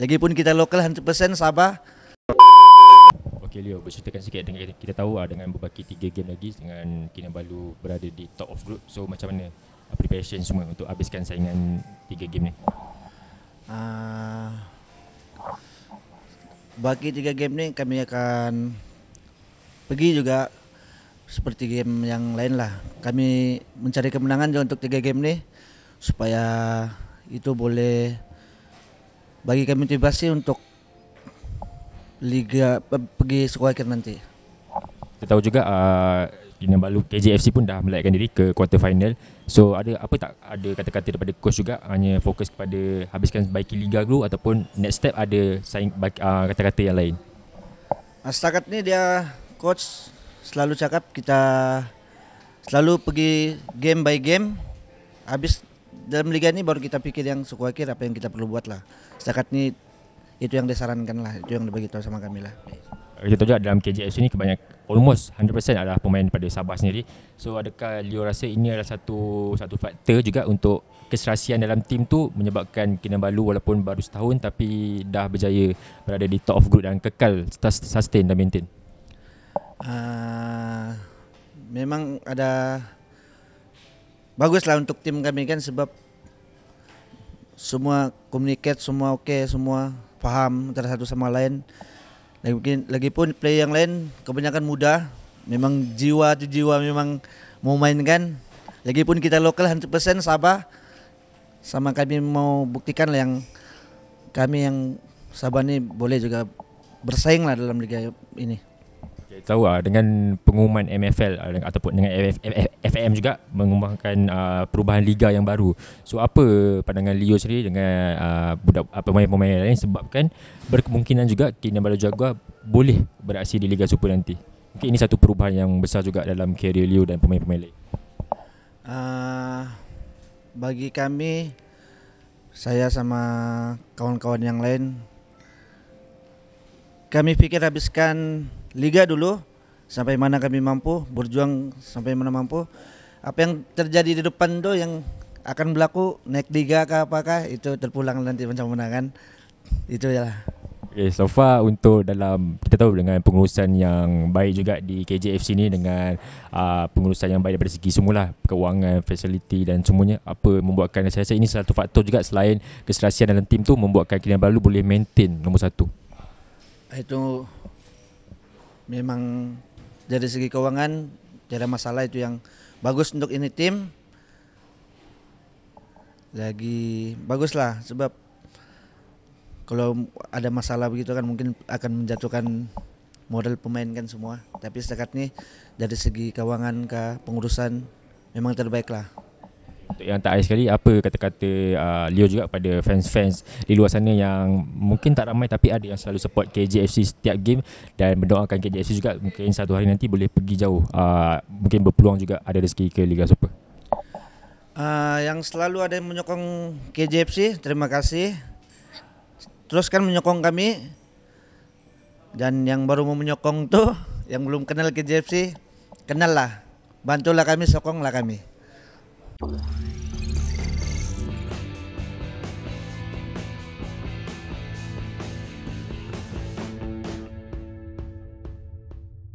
Lagi pun kita lokal 100% Sabah. Okay Leo, berceritakan sikit dengan kita tahu ah dengan berbaki 3 game lagi dengan Kinabalu berada di top of group. So macam mana ah, preparation semua untuk habiskan saingan 3 game ni? Uh, bagi tiga game ni kami akan pergi juga seperti game yang lain lah. Kami mencari kemenangan untuk tiga game ni supaya itu boleh bagi kami motivasi untuk liga pergi sekolah kita nanti. Kita tahu juga uh, ah, ini baru KJFC pun dah melayakkan diri ke quarter final. So ada apa tak ada kata-kata daripada coach juga hanya fokus kepada habiskan baiki liga dulu ataupun next step ada saing, baik, uh, kata-kata yang lain. Ah, setakat ni dia coach selalu cakap kita selalu pergi game by game habis dalam liga ini baru kita pikir yang suku akhir apa yang kita perlu buat lah. Setakat ini itu yang disarankan lah, itu yang dibagi tahu sama kami lah. Kita juga dalam KJS ini kebanyak almost 100% adalah pemain daripada Sabah sendiri. So adakah Leo rasa ini adalah satu satu faktor juga untuk keserasian dalam tim tu menyebabkan Kinabalu walaupun baru setahun tapi dah berjaya berada di top of group dan kekal sustain dan maintain. Uh, memang ada bagus lah untuk tim kami kan sebab semua komunikat semua oke okay, semua paham antara satu sama lain lagi pun play yang lain kebanyakan muda memang jiwa itu jiwa memang mau main kan Lagi pun kita lokal 100% Sabah sama kami mau buktikan lah yang kami yang Sabah ini boleh juga bersaing lah dalam liga ini tahu lah dengan pengumuman MFL eh, ataupun dengan FAM juga mengumumkan uh, perubahan liga yang baru. So apa pandangan Leo sendiri dengan uh, pemain-pemain lain sebabkan berkemungkinan juga Kinabalu Jaguar boleh beraksi di Liga Super nanti. Mungkin ini satu perubahan yang besar juga dalam kerjaya Leo dan pemain-pemain lain. Uh, bagi kami saya sama kawan-kawan yang lain kami fikir habiskan liga dulu sampai mana kami mampu berjuang sampai mana mampu apa yang terjadi di depan tuh yang akan berlaku naik liga ke apakah itu terpulang nanti macam mana kan itu ya lah Okay, so far untuk dalam kita tahu dengan pengurusan yang baik juga di KJFC ni dengan uh, pengurusan yang baik daripada segi semula kewangan facility dan semuanya apa membuatkan saya rasa ini satu faktor juga selain keserasian dalam tim tu membuatkan baru boleh maintain nombor satu. itu memang dari segi keuangan tidak masalah itu yang bagus untuk ini tim lagi bagus lah sebab kalau ada masalah begitu kan mungkin akan menjatuhkan modal pemain kan semua tapi setakat ini dari segi keuangan ke pengurusan memang terbaik lah untuk yang tak ais sekali apa kata-kata uh, Leo juga pada fans-fans di luar sana yang mungkin tak ramai tapi ada yang selalu support KJFC setiap game dan mendoakan KJFC juga mungkin satu hari nanti boleh pergi jauh uh, mungkin berpeluang juga ada rezeki ke Liga Super. Uh, yang selalu ada yang menyokong KJFC, terima kasih. Teruskan menyokong kami. Dan yang baru mau menyokong tu yang belum kenal KJFC, kenallah. Bantulah kami, sokonglah kami. Oh.